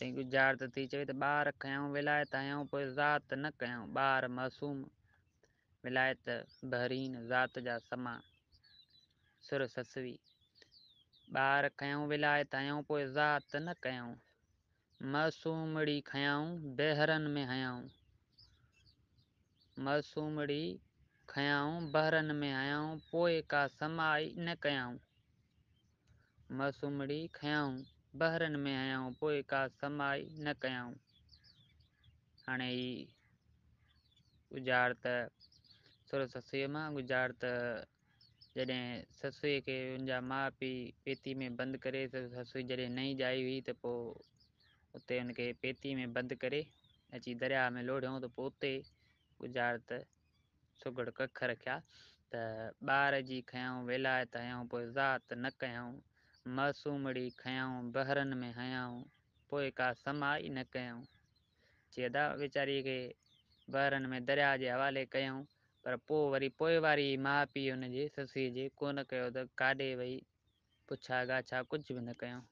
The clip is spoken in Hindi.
तंहिं गुज़ार त थी चवे त ॿार कयूं विलायत हयूं पोइ ज़ात न कयूं ॿार मासूम विलायत बहरीन ज़ात जा समा सुर ससवी ॿार खयूं विलायत हयूं पोइ ज़ात न कयूं मासूमड़ी खयाऊं बहरनि में हयाऊं मासूमड़ी खयाऊं बहरनि में हयाऊं पोइ का समाई न कयाऊं मासूमड़ी खयाऊं बहरनि में आहियूं पोइ का समाई न कयूं हाणे ही गुजार त सुर ससुअ मां गुज़ार त जॾहिं ससुअ खे हुनजा माउ पीउ पेती में बंदि करे ससु जॾहिं नई जाई हुई त पोइ उते हुनखे पेती में बंदि करे अची दरिया में लोढ़ियऊं त पोइ उते गुजार त सुगड़ कख रखिया त ॿार जी खंयो वेलायत आहियूं पोइ ज़ात न कयऊं मासूमड़ी खयाऊं बहरन में हयाऊं पोइ का समा ई न कयूं चेदा वेचारी के बहरन में दरिया के हवाले कयूं पर पो वरी पोए वारी माँ पी उन जे ससीअ जे कोन कयो त काॾे वई पुछा गाछा कुछ भी न कयूं